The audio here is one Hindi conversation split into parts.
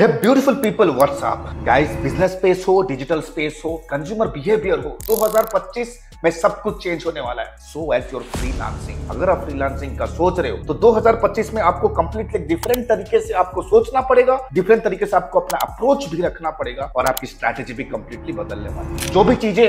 ये beautiful people WhatsApp guys business space हो डिजिटल स्पेस हो कंज्यूमर बिहेवियर हो 2025 में सब कुछ चेंज होने वाला है सो एज योर फ्रीलांसिंग अगर आप फ्रीलांसिंग का सोच रहे हो तो 2025 में आपको कंप्लीटली डिफरेंट तरीके से आपको सोचना पड़ेगा डिफरेंट तरीके से आपको अपना अप्रोच भी रखना पड़ेगा और आपकी स्ट्रैटेजी भी कंप्लीटली बदलने वाली है जो भी चीजें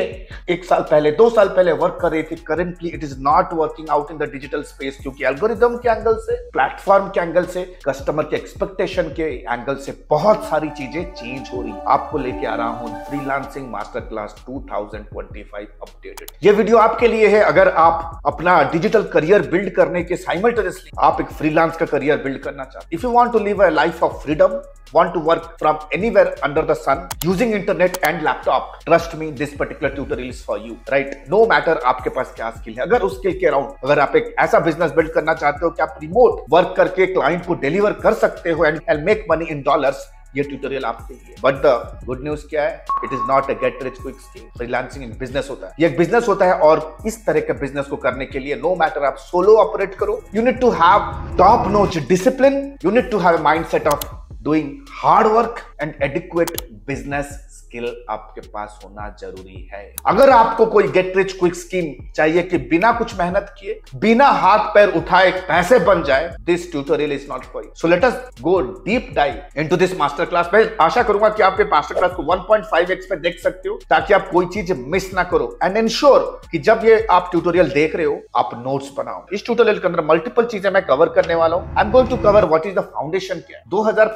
एक साल पहले दो साल पहले वर्क कर रही थी currently it is not working out in the digital space क्योंकि एल्गोरिदम के एंगल से प्लेटफॉर्म के एंगल से कस्टमर के एक्सपेक्टेशन के एंगल से बहुत सारी चीजें चेंज हो रही आपको लेके आ रहा हूं freelancing master class five updated ये वीडियो आपके लिए है अगर आप अपना डिजिटल करियर बिल्ड करने के साइमल्टेनियसली आप एक फ्रीलांस का करियर बिल्ड करना चाहते if you want to live a life of freedom want to work from anywhere under the sun using internet and laptop trust me this particular tutorial is for you right no matter आपके पास क्या स्किल है अगर उस स्किल के अराउंड अगर आप एक ऐसा बिजनेस बिल्ड करना चाहते हो कि आप रिमोट वर्क करके क्लाइंट को डिलीवर कर सकते हो and make money in dollars ये ट्यूटोरियल आपके लिए बट द गुड न्यूज क्या है it is not a get rich quick scheme freelancing एक बिजनेस होता है ये एक बिजनेस होता है और इस तरह के बिजनेस को करने के लिए नो मैटर आप सोलो ऑपरेट करो you to have top notch discipline you to have mind set of doing hard work and adequate business skill आपके पास होना जरूरी है अगर आपको कोई गेट रिच क्विक स्कीम चाहिए कि बिना कुछ मेहनत किए बिना हाथ पैर उठाए पैसे बन जाए this tutorial is not for you so let us go deep dive into this master class मैं आशा करूंगा कि आप ये मास्टर क्लास को 1.5x पे देख सकते हो ताकि आप कोई चीज मिस ना करो एंड इंश्योर कि जब ये आप ट्यूटोरियल देख रहे हो आप नोट्स बनाओ इस ट्यूटोरियल के अंदर मल्टीपल चीजें मैं कवर करने वाला हूं I am going to cover what is the foundation क्या है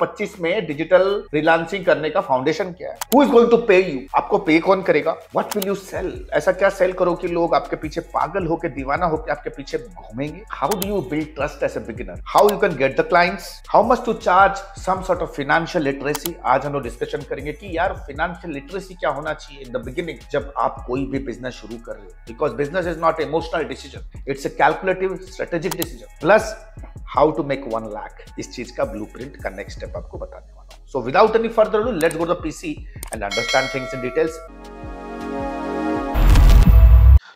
2025 में डिजिटल फ्रीलांसिंग करने का फाउंडेशन क्या है who is going going to pay you आपको पे कौन करेगा वट विल यू सेल ऐसा क्या सेल करो कि लोग आपके पीछे पागल होकर दीवाना होकर आपके पीछे घूमेंगे how do you build trust as a beginner how you can get the clients how much to charge some sort of financial literacy आज हम लोग डिस्कशन करेंगे कि यार फाइनेंशियल लिटरेसी क्या होना चाहिए इन द बिगिनिंग जब आप कोई भी बिजनेस शुरू कर रहे हो because business is not emotional decision it's a calculative strategic decision plus how to make one lakh इस चीज का ब्लू प्रिंट का नेक्स्ट स्टेप आपको बताने वाला हूँ so without any further do let's go the PC and understand things in details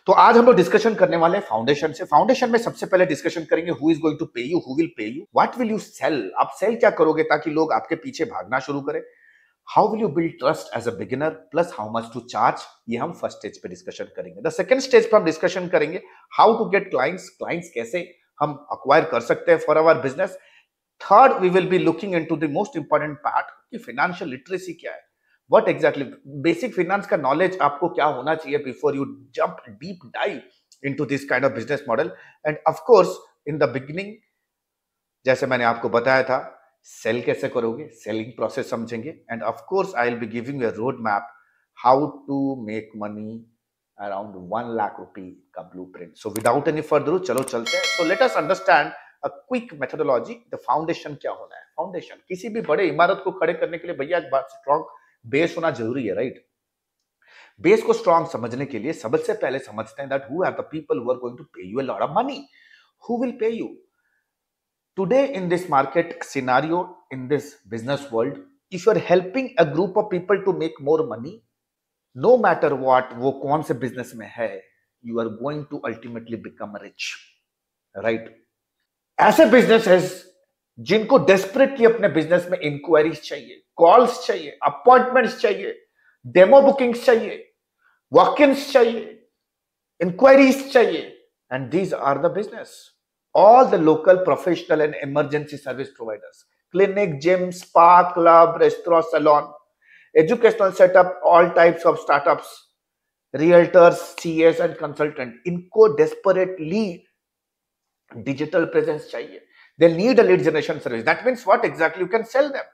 तो आज हम लोग डिस्कशन करने वाले हैं फाउंडेशन से फाउंडेशन में सबसे पहले डिस्कशन करेंगे who is going to pay you who will pay you what will you sell आप सेल क्या करोगे ताकि लोग आपके पीछे भागना शुरू करें how will you build trust as a beginner plus how much to charge ये हम फर्स्ट स्टेज पे डिस्कशन करेंगे द सेकंड स्टेज पर हम डिस्कशन करेंगे how to get clients clients कैसे हम अक्वायर कर सकते हैं for our business third we will be looking in to the most important part कि फाइनेंशियल लिटरेसी क्या है वट एग्जैक्टली बेसिक फिनेंस का नॉलेज आपको क्या होना चाहिए before you jump deep dive into this kind of business model and of course in the beginning जैसे मैंने आपको बताया था सेल कैसे करोगे सेलिंग प्रोसेस समझेंगे and of course I will be giving a road map how to make money around one lakh रुपी का blue print so without any further चलो चलते हैं so let understand a quick methodology the foundation क्या होना है फाउंडेशन किसी भी बड़े इमारत को खड़े करने के लिए भैया बात स्ट्रॉन्ग बेस होना जरूरी है राइट बेस को स्ट्रॉन्ग समझने के लिए सबसे पहले समझते हैं that who are the people who are going to pay you a lot of money who will pay you today in this market scenario in this business world if you are helping a group of people to make more money no matter what वो कौन से बिजनेस में है you are going to ultimately become rich right ऐसे बिजनेस जिनको डेस्परेटली अपने बिजनेस में इंक्वायरीज चाहिए कॉल्स चाहिए अपॉइंटमेंट्स चाहिए डेमो बुकिंग्स चाहिए वॉकिंग्स चाहिए इंक्वायरीज चाहिए and these are the business all the local professional and emergency service providers clinic gym spa club restaurant salon educational setup all types of startups realtors cs and consultant इनको desperately digital presence chahiye they need a lead generation service that means what exactly you can sell them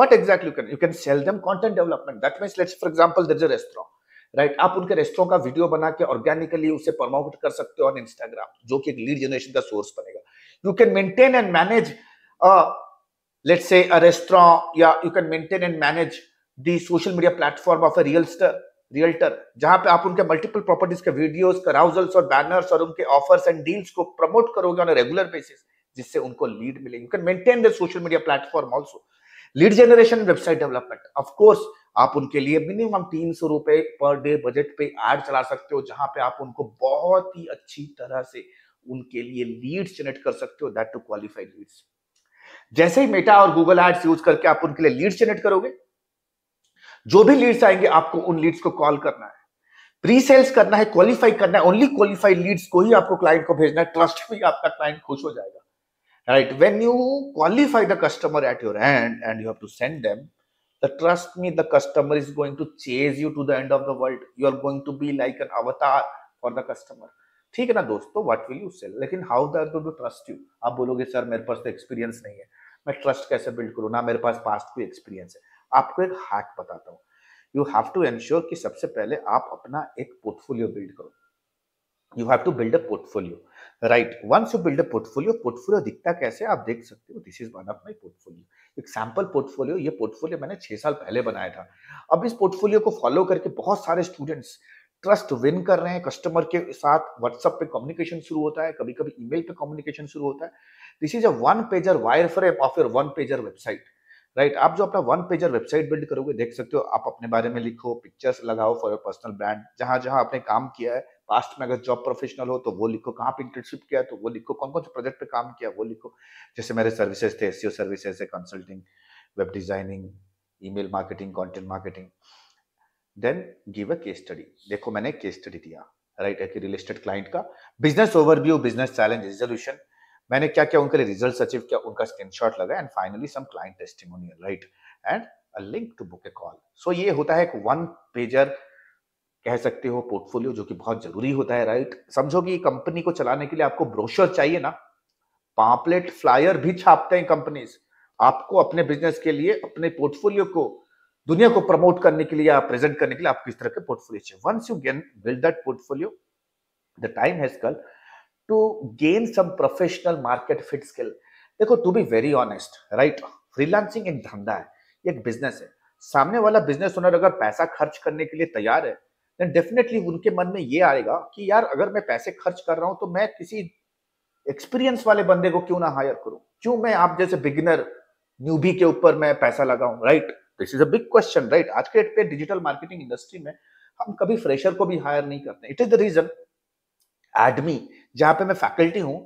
what exactly you can you can sell them content development that means let's for example there's a restaurant right right? आप उनके रेस्टोरेंट का वीडियो बना के ऑर्गेनिकली उसे प्रमोट कर सकते हो ऑन इंस्टाग्राम जो कि एक लीड जनरेशन का सोर्स बनेगा you can maintain and manage let's say a restaurant या you can maintain and manage the social media platform of a realtor realtor जहां पे आप उनके मल्टीपल प्रॉपर्टीज के वीडियोस कराउजल्स और बैनर्स और उनके ऑफर्स एंड डील्स को प्रमोट करोगे ऑन रेगुलर बेसिस जिससे उनको लीड मिले you can maintain the social media platform also lead generation website development course आप उनके लिए मिनिमम तीन सौ रुपए पर डे बजट पे एड चला सकते हो जहां पे आप उनको बहुत ही अच्छी तरह से उनके लिए लीड्स जनरेट कर सकते हो दैट टू क्वालिफाइड लीड्स जैसे ही मेटा और गूगल एड्स यूज करके आप उनके लिए लीड्स जनरेट करोगे जो भी लीड्स आएंगे आपको उन लीड्स को कॉल करना है प्री सेल्स करना है क्वालिफाई करना है ओनली क्वालिफाइड लीड्स को ही आपको क्लाइंट को भेजना है ट्रस्ट में आपका क्लाइंट खुश हो जाएगा right when you qualify the customer at your end and you have to send them the trust me the customer is going to chase you to the end of the world you are going to be like an avatar for the customer ठीक है ना दोस्तों व्हाट विल यू सेल लेकिन how dare to trust you आप बोलोगे सर मेरे पास तो एक्सपीरियंस नहीं है मैं ट्रस्ट कैसे बिल्ड करूँ ना मेरे पास पास्ट कोई एक्सपीरियंस है आपको एक हैक बताता हूँ यू हैव टू एंश्योर कि सबसे पहले आप अपना एक पोर्टफोलियो बिल्ड करो you have to build a portfolio right once you build a portfolio portfolio दिखता कैसे आप देख सकते हो this is one of my portfolio एक सैम्पल पोर्टफोलियो ये पोर्टफोलियो मैंने छह साल पहले बनाया था अब इस पोर्टफोलियो को फॉलो करके बहुत सारे स्टूडेंट्स ट्रस्ट विन कर रहे हैं कस्टमर के साथ व्हाट्सएप पे कम्युनिकेशन शुरू होता है कभी कभी ईमेल पे कम्युनिकेशन शुरू होता है this is a one pager wire frame of your one pager website right आप जो अपना वन पेजर वेबसाइट बिल्ड करोगे देख सकते हो आप अपने बारे में लिखो पिक्चर्स लगाओ फॉर योर पर्सनल ब्रांड जहां जहां आपने काम किया है पास्ट में अगर जॉब प्रोफेशनल हो तो वो लिखो कहाँ पे इंटर्नशिप किया तो वो लिखो कौन कौन से प्रोजेक्ट पे काम किया वो लिखो जैसे मेरे सर्विसेज थे एस सर्विसेज e है consulting web designing email marketing content marketing then give a case study देखो मैंने केस स्टडी दिया राइट right? एक रियल एस्टेट क्लाइंट का business overview business challenge resolution मैंने क्या क्या उनके लिए रिजल्ट अचीव किया उनका स्क्रीनशॉट लगा and finally some client testimonial right and a link to book a call so ये होता है एक वन पेजर कह सकते हो पोर्टफोलियो जो कि बहुत जरूरी होता है राइट समझो कि कंपनी को चलाने के लिए आपको ब्रोशर चाहिए ना पापलेट फ्लायर भी छापते हैं कंपनीज आपको अपने बिजनेस के लिए अपने पोर्टफोलियो को दुनिया को प्रमोट करने के लिए या प्रेजेंट करने के लिए आपको इस तरह के पोर्टफोलियो चाहिए once you gain build that portfolio the time has called to gain some professional market fit skill देखो to be very honest right freelancing एक धंधा है एक बिजनेस है सामने वाला बिजनेस ओनर अगर पैसा खर्च करने के लिए तैयार है देन डेफिनेटली उनके मन में ये आएगा कि यार अगर मैं पैसे खर्च कर रहा हूं तो मैं किसी एक्सपीरियंस वाले बंदे को क्यों ना हायर करूं क्यों मैं आप जैसे बिगिनर न्यूबी के ऊपर मैं पैसा लगाऊं right this is a big question right आज के डेट पे डिजिटल मार्केटिंग इंडस्ट्री में हम कभी फ्रेशर को भी हायर नहीं करते इट इज द रीजन एडमी जहां पे मैं फैकल्टी हूं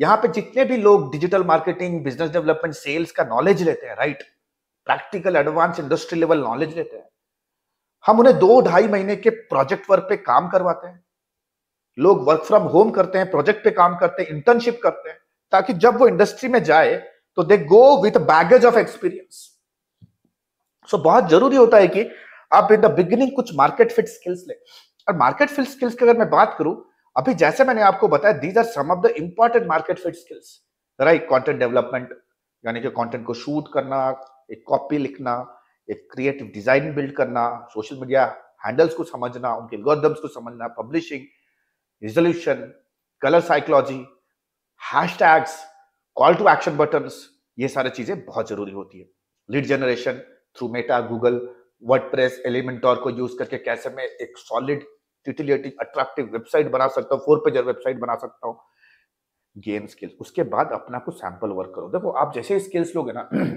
यहां पे जितने भी लोग digital marketing business development sales का नॉलेज लेते हैं right practical advance industry level knowledge लेते हैं हम उन्हें दो ढाई महीने के प्रोजेक्ट वर्क पे काम करवाते हैं लोग वर्क फ्रॉम होम करते हैं प्रोजेक्ट पे काम करते हैं इंटर्नशिप करते हैं ताकि जब वो इंडस्ट्री में जाए तो they go with baggage of experience so बहुत जरूरी होता है कि आप इन द बिगिनिंग कुछ मार्केट फिट स्किल्स ले और मार्केट फिट स्किल्स की अगर मैं बात करूं अभी जैसे मैंने आपको बताया these are some of the important market fit skills right content development यानी कि कंटेंट को शूट करना एक कॉपी लिखना एक क्रिएटिव डिजाइन बिल्ड करना सोशल मीडिया हैंडल्स को समझना उनके एल्गोरिदम्स को समझना publishing resolution colour psychology hashtags call to action buttons ये सारी चीजें बहुत जरूरी होती है lead generation through Meta Google WordPress Elementor को यूज करके कैसे मैं एक सॉलिड ट्यूटिलेटिंग अट्रैक्टिव वेबसाइट बना सकता हूँ फोर पेजर वेबसाइट बना सकता हूँ गेन स्किल्स उसके बाद अपना को सैंपल वर्क करो देखो आप जैसे स्किल्स लोगे ना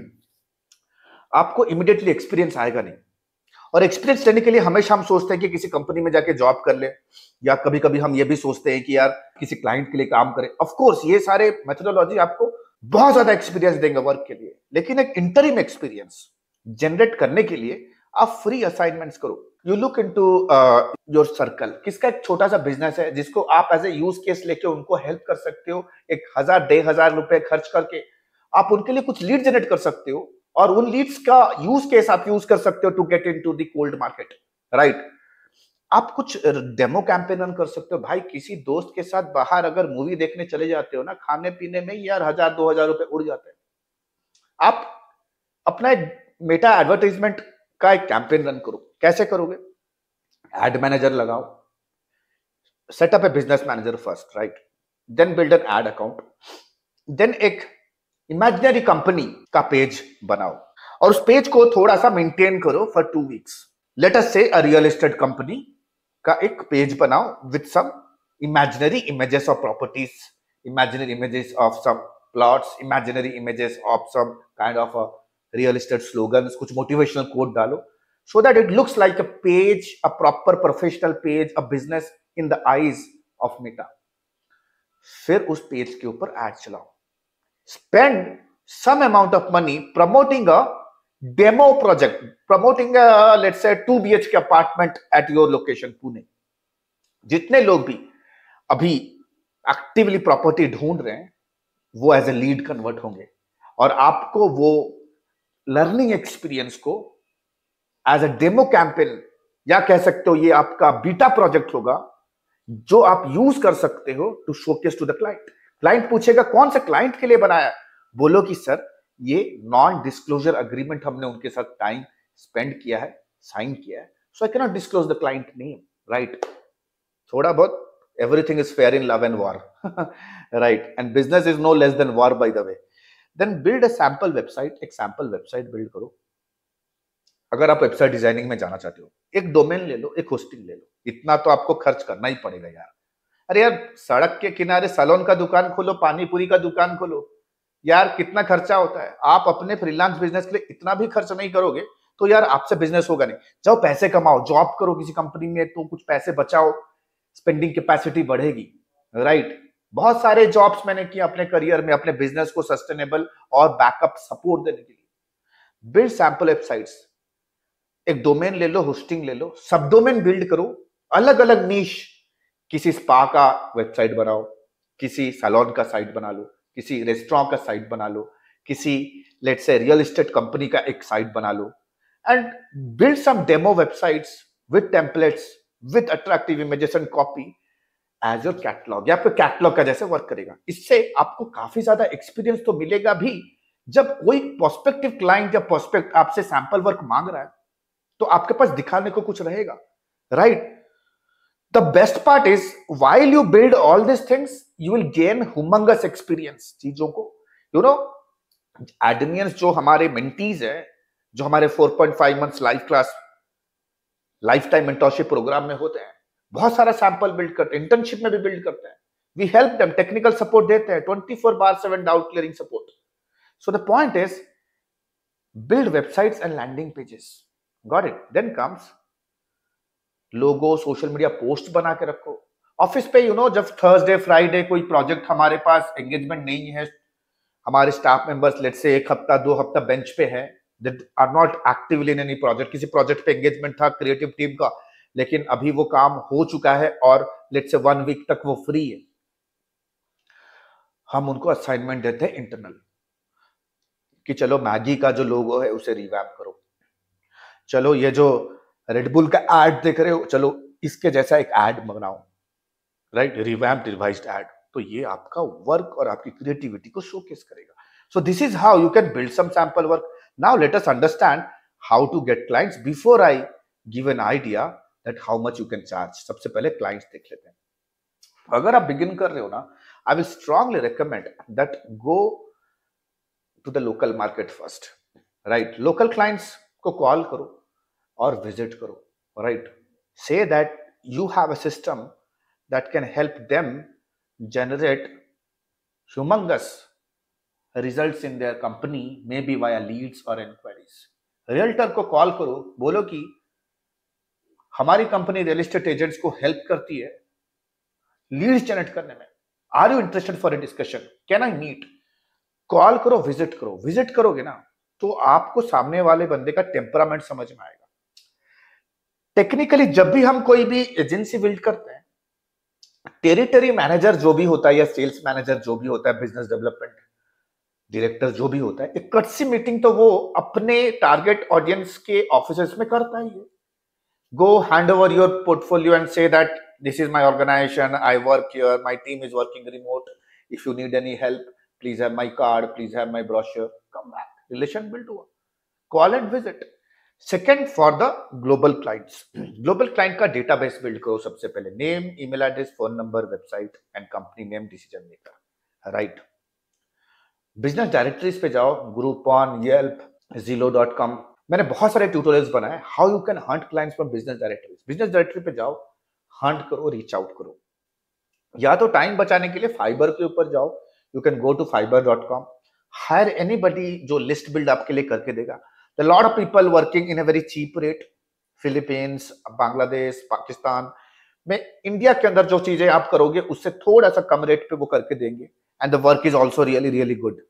आपको इमिडिएटली एक्सपीरियंस आएगा नहीं और एक्सपीरियंस लेने के लिए हमेशा हम सोचते हैं कि किसी कंपनी में जाके जॉब कर ले या कभी कभी हम ये भी सोचते हैं कि यार किसी क्लाइंट के लिए काम करें ऑफकोर्स ये सारे मेथोडोलॉजी आपको बहुत ज्यादा एक्सपीरियंस देंगे वर्क के लिए लेकिन एक इंटरिम एक्सपीरियंस जनरेट करने के लिए आप फ्री असाइनमेंट्स करो you look in to your circle किसका एक छोटा सा बिजनेस है जिसको आप एज ए यूज केस लेके उनको हेल्प कर सकते हो एक हजार डेढ़ हजार रुपए खर्च करके आप उनके लिए कुछ लीड जनरेट कर सकते हो और उन लीड्स का यूज केस आप यूज कर सकते हो to get into cold market right आप कुछ डेमो कैंपेन रन कर सकते हो भाई किसी दोस्त के साथ बाहर अगर मूवी देखने चले जाते हो ना खाने पीने में यार हजार दो हजार रुपए उड़ जाते हैं आप अपना मेटा एडवर्टाइजमेंट का एक कैंपेन रन करो कैसे करोगे एड मैनेजर लगाओ setup a business manager first right then build an ad account then एक इमेजिनरी कंपनी का पेज बनाओ और उस पेज को थोड़ा सा मेंटेन करो for two weeks let us say a real estate company का एक पेज बनाओ with some imaginary images of properties imaginary images of some plots imaginary images of some kind of a real estate slogan कुछ मोटिवेशनल कोड डालो so that it looks like a page a proper professional page a business in the eyes of Meta फिर उस पेज के ऊपर एड चलाओ spend some amount of money promoting a demo project promoting let's say to be H K apartment at your location Pune जितने लोग भी अभी एक्टिवली प्रॉपर्टी ढूंढ रहे हैं वो एज ए लीड कन्वर्ट होंगे और आपको वो लर्निंग एक्सपीरियंस को एज अ डेमो कैंपेन या कह सकते हो ये आपका बीटा प्रोजेक्ट होगा जो आप यूज कर सकते हो to showcase to the client client पूछेगा कौन सा क्लाइंट के लिए बनाया बोलो कि सर ये नॉन डिस्क्लोजर अग्रीमेंट हमने उनके साथ टाइम स्पेंड किया है साइन किया है so I cannot disclose the client name right थोड़ा बहुत everything is fair in love and war right and business is no less than war by the way then build a sample website एक सैंपल वेबसाइट बिल्ड करो अगर आप वेबसाइट डिजाइनिंग में जाना चाहते हो एक डोमेन ले लो एक होस्टिंग ले लो इतना तो आपको खर्च करना ही पड़ेगा यार अरे यार सड़क के किनारे सलोन का दुकान खोलो पानीपुरी का दुकान खोलो यार कितना खर्चा होता है आप अपने फ्रीलांस बिजनेस के लिए इतना भी खर्च नहीं करोगे तो यार आपसे बिजनेस होगा नहीं जाओ पैसे कमाओ जॉब करो किसी कंपनी में तो कुछ पैसे बचाओ स्पेंडिंग कैपेसिटी बढ़ेगी राइट बहुत सारे जॉब्स मैंने किए अपने करियर में अपने बिजनेस को सस्टेनेबल और बैकअप सपोर्ट देने के लिए बिल्ड सैंपल वेबसाइट्स एक डोमेन ले लो होस्टिंग ले लो सब डोमेन बिल्ड करो अलग अलग नीश किसी स्पा का वेबसाइट बनाओ किसी सैलॉन का साइट बना लो किसी रेस्टोरेंट का साइट बना लो किसी लेट से रियल एस्टेट कंपनी का एक साइट बना लो and build some demo websites with templates with attractive images and copy as your catalogue या फिर कैटलॉग का जैसे वर्क करेगा इससे आपको काफी ज्यादा एक्सपीरियंस तो मिलेगा भी जब कोई प्रोस्पेक्टिव क्लाइंट या प्रोस्पेक्ट आपसे सैंपल वर्क मांग रहा है तो आपके पास दिखाने को कुछ रहेगा right the best part is while you build all this things you will gain humongous experience चीजों को यू नो एडमियंस जो हमारे मेंटीज है जो हमारे 4.5 months life class lifetime mentorship programme में होते हैं बहुत सारा सैंपल बिल्ड करते हैं इंटर्नशिप में भी बिल्ड करते हैं we help them technical support देते हैं ट्वेंटी फोर बार seven doubt clearing support so the point is build websites and landing pages got it then comes logo social media post बना के रखो ऑफिस पे यू नो जब थर्सडे फ्राइडे कोई प्रोजेक्ट हमारे पास एंगेजमेंट नहीं है हमारे स्टाफ मेंबर्स लेट से एक हफ्ता दो हफ्ता बेंच पे है are not actively in any project किसी प्रोजेक्ट पे एंगेजमेंट था क्रिएटिव टीम का लेकिन अभी वो काम हो चुका है और लेट से वन वीक तक वो फ्री है हम उनको असाइनमेंट देते हैं इंटरनल कि चलो मैगी का जो लोगो है उसे रिवैम करो चलो ये जो रेडबुल का एड देख रहे हो चलो इसके जैसा एक एड बनाओ राइट रिवैम रिवाइज एड तो ये आपका वर्क और आपकी क्रिएटिविटी को शोकेस करेगा so this is how you can build some sample work now let us understand how to get clients before I give an idea that how much you can charge सबसे पहले क्लाइंट्स देख लेते हैं तो अगर आप बिगिन कर रहे हो ना I will strongly recommend that go to the local market first right local clients को कॉल करो और विजिट करो right say that you have a system that can help them generate humongous result in their company may be why leads और इंक्वायरीज रियल्टर को कॉल करो बोलो कि हमारी कंपनी रियल एस्टेट एजेंट्स को हेल्प करती है लीड जनरेट करने में are you interested for a discussion can I meet call करो विजिट करो विजिट करोगे ना तो आपको सामने वाले बंदे का टेम्परामेंट समझ में आएगा टेक्निकली जब भी हम कोई भी एजेंसी बिल्ड करते हैं टेरिटरी मैनेजर जो भी होता है या सेल्स मैनेजर जो भी होता है बिजनेस डेवलपमेंट डायरेक्टर जो भी होता है एक कट सी मीटिंग तो वो अपने टारगेट ऑडियंस के ऑफिसर्स में करता ही है go hand over your portfolio and say that this is my organization, I work here, my team is working remote. If you need any help, please have my card, please have my brochure, come back. Relation build over. Call and visit. Second, for the global clients. global client ka database build ko sabse pehle. Name, email address, phone number, website and company name, decision maker. Right. Business directories pe jao. Groupon, Yelp, Zillow.com. मैंने बहुत सारे ट्यूटोरियल्स बनाए how you can hunt clients from business directory business directory पे जाओ हंट करो रीच आउट करो या तो टाइम बचाने के लिए फाइबर के ऊपर जाओ you can go to Fiverr dot com hire anybody जो लिस्ट बिल्ड आपके लिए करके देगा the lot of people working in a very cheap rate Philippines Bangladesh Pakistan में इंडिया के अंदर जो चीजें आप करोगे उससे थोड़ा सा कम रेट पे वो करके देंगे and the work is also really really good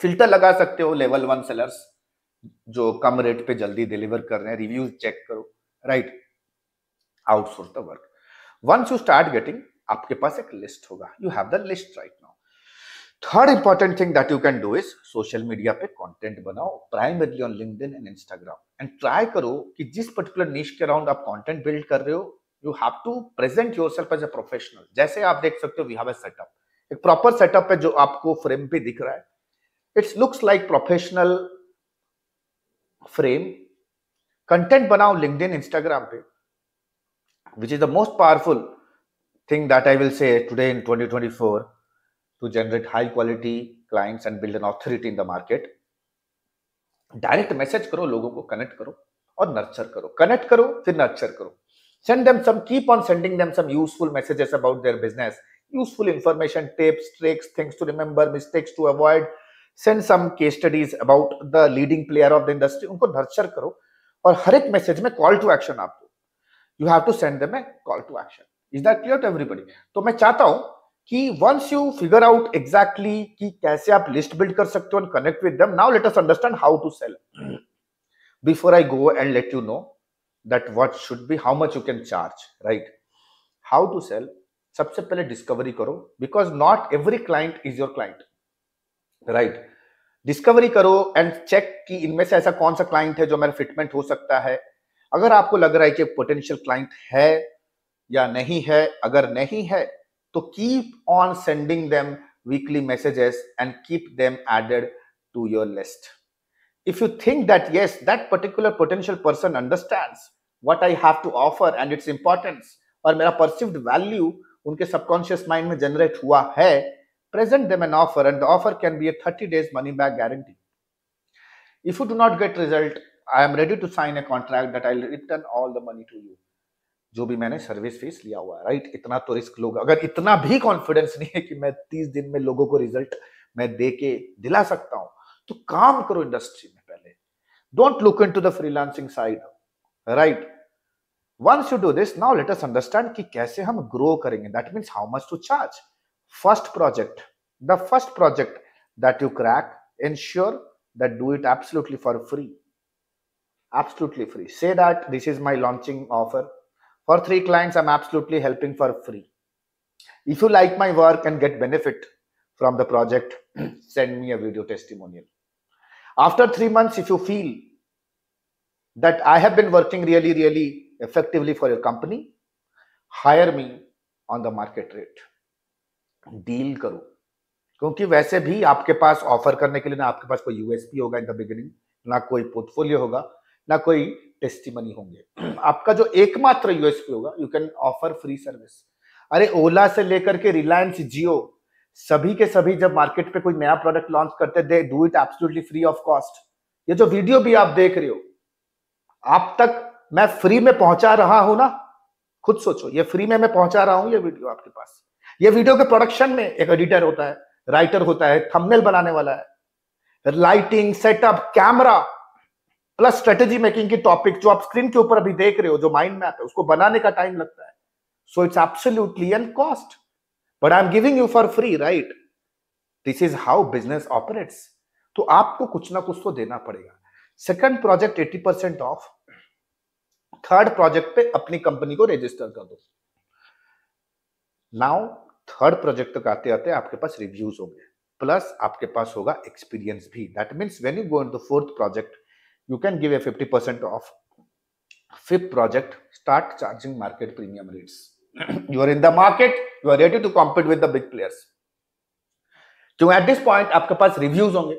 filter लगा सकते हो लेवल वन सेलर्स जो कम रेट पे जल्दी डिलीवर कर रहे हैं रिव्यूज चेक करो right outsource the work once you start getting आपके पास एक लिस्ट होगा you have the list right now third important thing that you can do is social media पे कंटेंट बनाओ primarily on LinkedIn and Instagram and try करो कि जिस पर्टिकुलर नीश के अराउंड आप कंटेंट बिल्ड कर रहे हो you have to present yourself as a professional जैसे आप देख सकते हो वी हैव अ सेटअप एक प्रॉपर सेटअप है जो आपको फ्रेम पे दिख रहा है it's looks like professional frame content बनाओ इन इंस्टाग्राम पे which is the most powerful thing that I will say today in 2024 to generate high quality clients and build an authority in the market direct message करो लोगों को कनेक्ट करो और नर्चर करो कनेक्ट करो फिर नर्चर करो send them some keep on sending them some useful messages about their business useful information tips tricks things to remember mistakes to avoid send some case studies about the leading player of the industry उनको नर्चर करो और हर एक मैसेज में कॉल टू एक्शन आप दो you have to send them a call to action is that clear to everybody तो मैं चाहता हूं कि once you figure out exactly कि कैसे आप लिस्ट बिल्ड कर सकते हो and connect with them now let us understand how to sell before I go and let you know that what should be how much you can charge right how to sell सबसे पहले डिस्कवरी करो because not every client is your client right discovery करो एंड चेक कि इनमें से ऐसा कौन सा क्लाइंट है जो मेरा फिटमेंट हो सकता है अगर आपको लग रहा है कि पोटेंशियल क्लाइंट है या नहीं है अगर नहीं है तो keep on sending them weekly messages and keep them added to your list if you think that yes that particular potential person understand what I have to offer and it's importance और मेरा परसिव्ड वैल्यू उनके सबकॉन्शियस माइंड में जनरेट हुआ है present them an offer and the offer can be a 30 days money back guarantee. If you do not get result, I am ready to sign a contract that I'll return all the money to you. जो भी मैंने सर्विस फीस लिया हुआ है राइट इतना तो रिस्क लोग अगर इतना भी कॉन्फिडेंस नहीं है कि मैं तीस दिन में लोगों को रिजल्ट मैं दे के दिला सकता हूं तो काम करो इंडस्ट्री में पहले don't look in to the freelancing side right once you do this now let us understand कि कैसे हम ग्रो करेंगे that means how much to charge first project the first project that you crack ensure that do it absolutely for free absolutely free say that this is my launching offer for three clients i'm absolutely helping for free if you like my work and get benefit from the project send me a video testimonial after 3 months if you feel that i have been working really really effectively for your company hire me on the market rate deal करो क्योंकि वैसे भी आपके पास ऑफर करने के लिए ना आपके पास कोई यूएसपी होगा इन द बिगिनिंग ना कोई पोर्टफोलियो होगा ना कोई टेस्टिमनी होंगे आपका जो एकमात्र यूएसपी होगा you can offer free service अरे ओला से लेकर के रिलायंस जियो सभी के सभी जब मार्केट पे कोई नया प्रोडक्ट लॉन्च करते they do it absolutely free of cost ये जो वीडियो भी आप देख रहे हो आप तक मैं फ्री में पहुंचा रहा हूं ना खुद सोचो ये फ्री में मैं पहुंचा रहा हूं ये वीडियो आपके पास ये वीडियो के प्रोडक्शन में एक एडिटर होता है राइटर होता है थंबनेल बनाने वाला है lighting setup camera plus strategy making की टॉपिक जो आप स्क्रीन के ऊपर अभी देख रहे हो जो माइंड मैप है उसको बनाने का टाइम लगता है so it's absolutely an cost but I am giving you for free right this is how business operates तो आपको कुछ ना कुछ तो देना पड़ेगा second project eighty percent of third project पे अपनी कंपनी को रजिस्टर कर दो नाउ थर्ड प्रोजेक्ट तक आते आते आपके पास रिव्यूज होंगे प्लस आपके पास होगा एक्सपीरियंस भी that means when you go in the fourth project you can give a fifty percent of fifth project start charging market premium rates you are in the market you are ready to compete with the big players क्यों एट दिस पॉइंट आपके पास रिव्यूज होंगे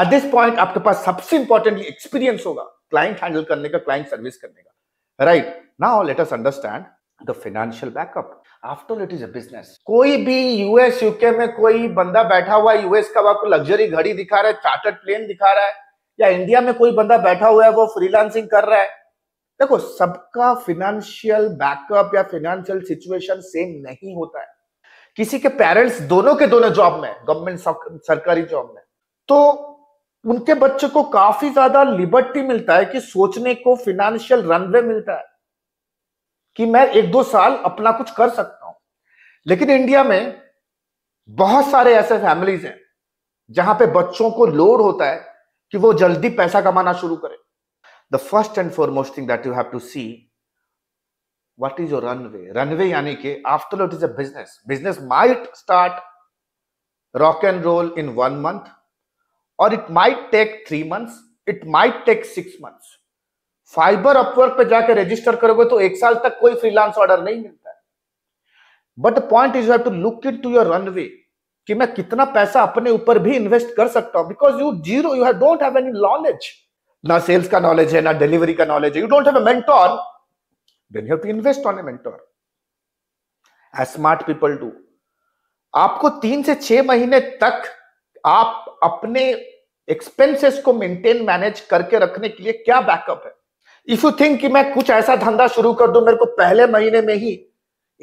एट दिस पॉइंट आपके पास सबसे इंपॉर्टेंटली एक्सपीरियंस होगा क्लाइंट हैंडल करने का क्लाइंट सर्विस करने का right now let us understand the financial backup after it is a business कोई भी यूएस यूके में कोई बंदा बैठा हुआ है यूएस का आपको लग्जरी घड़ी दिखा रहा है चार्टर्ड प्लेन दिखा रहा है या इंडिया में कोई बंदा बैठा हुआ है वो फ्रीलांसिंग कर रहा है देखो सबका फिनेंशियल बैकअप या फिनेंशियल सिचुएशन सेम नहीं होता है किसी के पेरेंट्स दोनों के दोनों जॉब में गवर्नमेंट सरकारी जॉब में तो उनके बच्चे को काफी ज्यादा लिबर्टी मिलता है कि सोचने को फिनेंशियल रनवे मिलता है कि मैं एक दो साल अपना कुछ कर सकता हूं लेकिन इंडिया में बहुत सारे ऐसे फैमिलीज हैं जहां पे बच्चों को लोड होता है कि वो जल्दी पैसा कमाना शुरू करें the first and foremost thing that you have to see what is your runway runway यानी कि after it is a business business might start rock and roll in one month और it might take three months it might take six months Fiverr Upwork पे जाकर रजिस्टर करोगे तो एक साल तक कोई फ्रीलांस ऑर्डर नहीं मिलता है but point is have to look in to your runway कि मैं कितना पैसा अपने ऊपर भी इन्वेस्ट कर सकता हूं because you zero you don't have any knowledge ना सेल्स का नॉलेज है ना डिलीवरी का नॉलेज है you don't have a mentor then you have to invest on a mentor as smart people do आपको तीन से छह महीने तक आप अपने एक्सपेंसेस को मेंटेन मैनेज करके रखने के लिए क्या बैकअप है इफ यू थिंक कि मैं कुछ ऐसा धंधा शुरू कर दू मेरे को पहले महीने में ही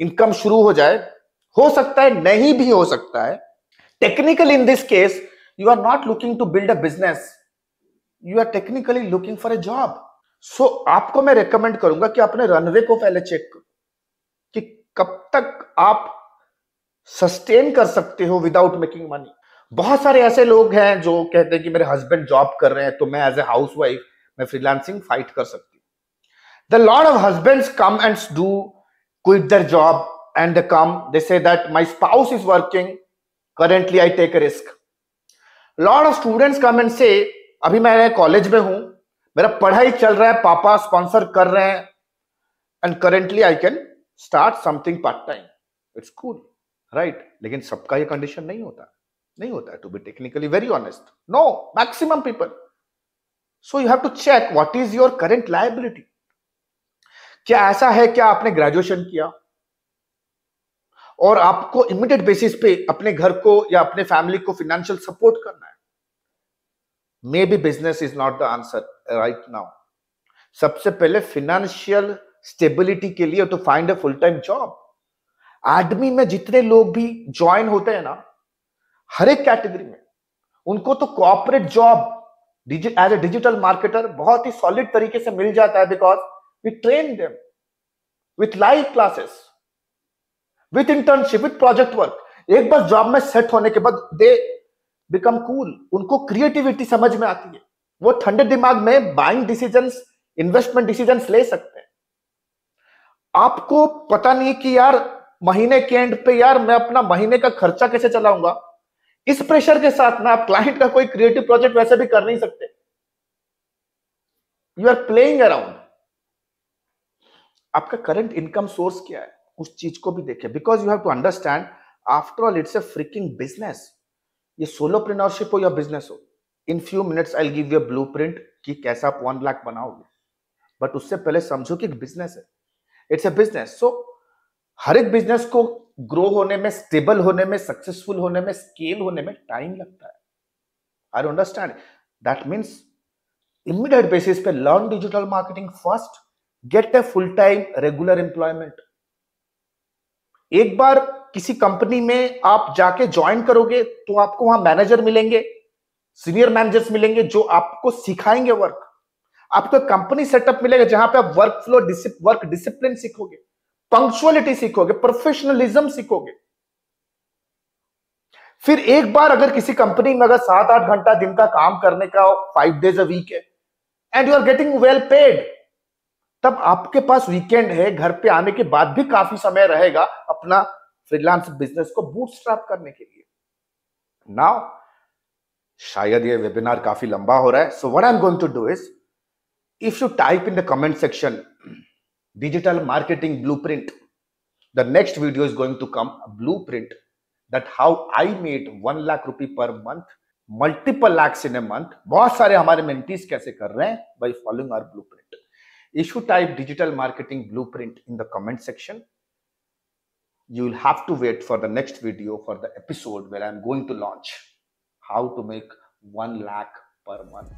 इनकम शुरू हो जाए हो सकता है नहीं भी हो सकता है technical in this case you are not looking to build a business you are technically looking for a job so आपको मैं रिकमेंड करूंगा कि अपने रनवे को पहले चेक करो कि कब तक आप सस्टेन कर सकते हो विदाउट मेकिंग मनी बहुत सारे ऐसे लोग हैं जो कहते हैं कि मेरे हस्बैंड जॉब कर रहे हैं तो मैं एज ए हाउस वाइफ मैं फ्रीलांसिंग फाइट कर सकती the lot of husbands come and do quit their job and they come they say that my spouse is working currently i take a risk lot of students come and say अभी मैं कॉलेज में हूं मेरा पढ़ाई चल रहा है पापा स्पॉन्सर कर रहे हैं and currently I can start something part time it's cool right लेकिन सबका ये कंडीशन नहीं होता नहीं होता है to be technically very honest no maximum people so you have to check what is your current liability क्या ऐसा है क्या आपने ग्रेजुएशन किया और आपको इमीडिएट बेसिस पे अपने घर को या अपने फैमिली को फिनेंशियल सपोर्ट करना है may be business is not the answer right now सबसे पहले फिनेंशियल स्टेबिलिटी के लिए तो find a full time job army में जितने लोग भी ज्वाइन होते हैं ना हर एक कैटेगरी में उनको तो corporate job as a digital marketer बहुत ही सॉलिड तरीके से मिल जाता है because We train them with live classes, with internship, with project work. एक बार जॉब में सेट होने के बाद दे बिकम कूल उनको क्रिएटिविटी समझ में आती है वो ठंडे दिमाग में बाइंग डिसीजन इन्वेस्टमेंट डिसीजन ले सकते hain आपको पता नहीं कि यार महीने के एंड पे यार मैं अपना महीने का खर्चा कैसे चलाऊंगा इस प्रेशर के साथ ना आप क्लाइंट का कोई क्रिएटिव प्रोजेक्ट वैसे भी कर नहीं सकते यू आर प्लेइंग अराउंड आपका करंट इनकम सोर्स क्या है उस चीज को भी देखें because you have to understand after all it's a freaking business ये सोलो प्रिनरशिप हो या बिजनेस हो in few minutes I give you blueprint कि कैसे आप वन लाख बनाओगे बट उससे पहले समझो कि बिजनेस है इट्स अ बिजनेस सो हर एक बिजनेस को ग्रो होने में स्टेबल होने में सक्सेसफुल होने में स्केल होने में टाइम लगता है I understand that means immediate basis पे learn digital marketing first get a full time regular employment एक बार किसी कंपनी में आप जाके ज्वाइन करोगे तो आपको वहां मैनेजर मिलेंगे सीनियर मैनेजर्स मिलेंगे जो आपको सिखाएंगे वर्क आपको कंपनी सेटअप मिलेगा जहां पे आप वर्क फ्लो वर्क डिसिप्लिन सीखोगे पंक्चुअलिटी सीखोगे प्रोफेशनलिज्म सीखोगे फिर एक बार अगर किसी कंपनी में अगर सात आठ घंटा दिन का काम करने का फाइव डेज अ वीक है and you are getting well paid तब आपके पास वीकेंड है घर पे आने के बाद भी काफी समय रहेगा अपना फ्रीलांस बिजनेस को बूटस्ट्रैप करने के लिए नाउ शायद ये वेबिनार काफी लंबा हो रहा है so what I am going to do is if you type in the comment section digital marketing blueprint the next video is going to come blueprint that how I made one lakh rupee per month multiple lakhs in a month बहुत सारे हमारे मेंटीज कैसे कर रहे हैं by following our blueprint issue type digital marketing blueprint in the comment section. You will have to wait for the next video for the episode where I'm going to launch how to make 1 lakh per month.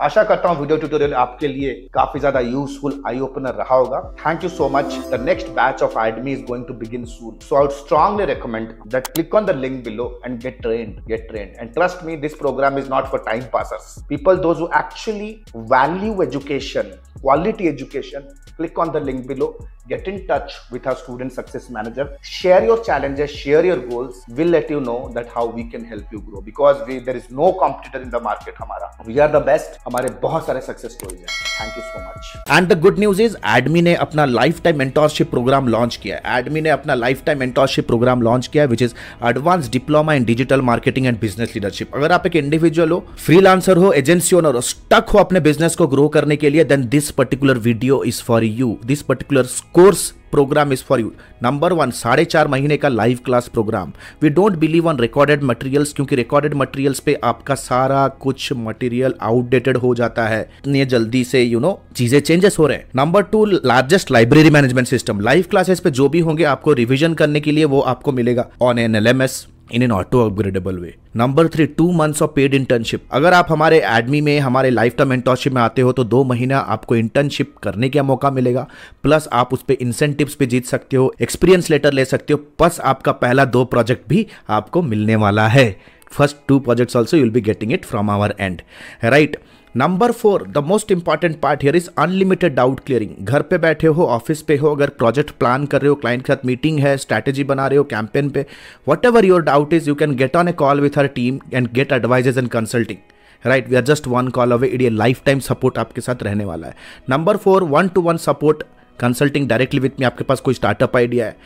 आशा करता हूँ वीडियो ट्यूटोरियल आपके लिए काफी ज्यादा यूजफुल आई ओपनर रहा होगा thank you so much the next batch of Admi is going to begin soon so I strongly recommend that click on the link below and get train get train and trust me this programme is not for time passers people those actually value education quality education click on the link below get in touch with our student success manager share your challenges share your goals we'll let you know that how we can help you grow because we, there is no competitor in the market hamara we are the best हमारे बहुत सारे सक्सेस स्टोरीज हैं thank you so much and the good news is Admi ने अपना lifetime mentorship programme launch किया है एडमी ने अपना lifetime mentorship programme launch किया है which is advance diploma in digital marketing and business leadership अगर आप एक इंडिविजुअल हो फ्रीलांसर हो एजेंसी ओनर हो स्टक हो अपने बिजनेस को ग्रो करने के लिए then this particular video is for you this particular course programme is for you number one साढ़े चार महीने का live class programme we don't believe on recorded materials क्योंकि रिकॉर्डेड मटेरियल्स पे आपका सारा कुछ मटेरियल आउटडेटेड हो जाता है इतने जल्दी से यू नो चीजें चेंजेस हो रहे हैं number two largest library management system live classes पे जो भी होंगे आपको रिविजन करने के लिए वो आपको मिलेगा on an L M S in an auto upgradable way number three two months of paid internship अगर आप हमारे एडमी में हमारे लाइफ टाइम इंटर्नशिप में आते हो तो दो महीना आपको इंटर्नशिप करने का मौका मिलेगा प्लस आप उस पर इंसेंटिव्स पे जीत सकते हो एक्सपीरियंस लेटर ले सकते हो प्लस आपका पहला दो प्रोजेक्ट भी आपको मिलने वाला है first two projects also you'll be getting it from our end right number four the most important part here is unlimited doubt clearing घर पे बैठे हो ऑफिस पे हो अगर प्रोजेक्ट प्लान कर रहे हो क्लाइंट के साथ मीटिंग है स्ट्रैटेजी बना रहे हो कैंपेन पे whatever your doubt is you can get on a call with her team and get advices and consulting right we are just one call away it a lifetime support आपके साथ रहने वाला है number four one to one support consulting directly with me आपके पास कोई स्टार्टअप आइडिया है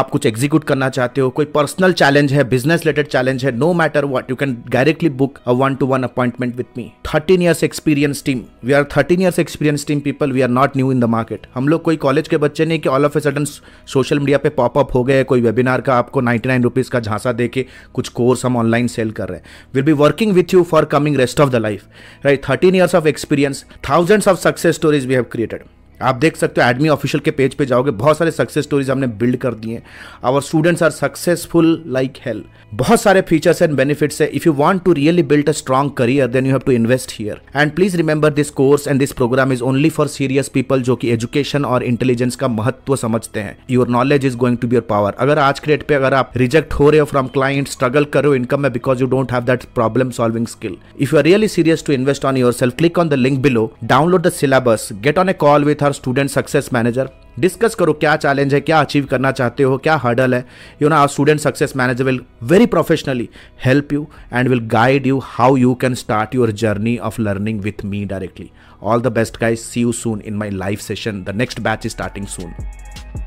आप कुछ एग्जीक्यूट करना चाहते हो कोई पर्सनल चैलेंज है बिजनेस रिलेटेड चैलेंज है no matter what you can directly book a one to one appointment with me thirteen years experience team we are thirteen years experience team people we are not new in the market हम लोग कोई कॉलेज के बच्चे नहीं कि all of a sudden social media पे पॉपअप हो गए कोई वेबिनार का आपको नाइन्टी नाइन रुपीज़ का झांसा दे के कुछ कोर्स हम ऑनलाइन सेल कर रहे हैं will be working with you for coming rest of the life right thirteen years of experience thousands of success stories we have created आप देख सकते हो एडमी ऑफिशियल के पेज पे जाओगे बहुत सारे सक्सेस स्टोरीज हमने बिल्ड कर दिए our students are successful like hell बहुत सारे फीचर्स एंड बेनिफिट्स है if you want to really build a strong career then you have to invest here and please remember this course and this programme is only for serious people जो कि एजुकेशन और इंटेलिजेंस का महत्व समझते हैं your knowledge is going to be your power अगर आज के डेट पे अगर आप रिजेक्ट हो रहे हो फ्रॉम क्लाइंट स्ट्रगल करो इनकम में because you don't have that problem solving skill if you are really serious to invest on yourself click on the link below download the syllabus get on a call with her student success manager discuss करो क्या चैलेंज है क्या अचीव करना चाहते हो क्या हर्डल है you know our student success manager will very professionally help you and will guide you how you can start your journey of learning with me directly all the best guys see you soon in my live session the next batch is starting soon